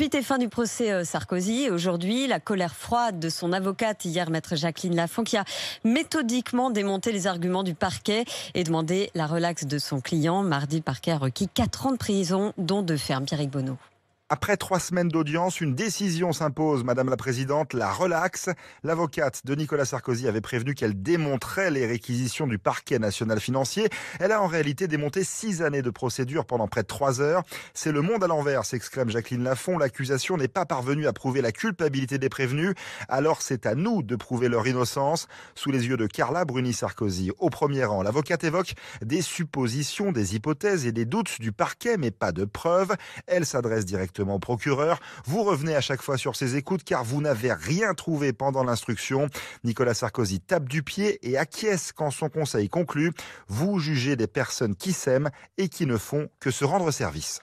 Suite et fin du procès euh, Sarkozy. Aujourd'hui, la colère froide de son avocate, hier maître Jacqueline Lafont, qui a méthodiquement démonté les arguments du parquet et demandé la relaxe de son client. Mardi, le parquet a requis 4 ans de prison, dont deux fermes. Après trois semaines d'audience, une décision s'impose, Madame la Présidente, la relaxe. L'avocate de Nicolas Sarkozy avait prévenu qu'elle démontrait les réquisitions du parquet national financier. Elle a en réalité démonté six années de procédure pendant près de trois heures. C'est le monde à l'envers, s'exclame Jacqueline Lafont. L'accusation n'est pas parvenue à prouver la culpabilité des prévenus. Alors c'est à nous de prouver leur innocence. Sous les yeux de Carla Bruni Sarkozy, au premier rang, l'avocate évoque des suppositions, des hypothèses et des doutes du parquet, mais pas de preuves. Elle s'adresse directement au procureur. Vous revenez à chaque fois sur ces écoutes car vous n'avez rien trouvé pendant l'instruction. Nicolas Sarkozy tape du pied et acquiesce quand son conseil conclut. Vous jugez des personnes qui s'aiment et qui ne font que se rendre service.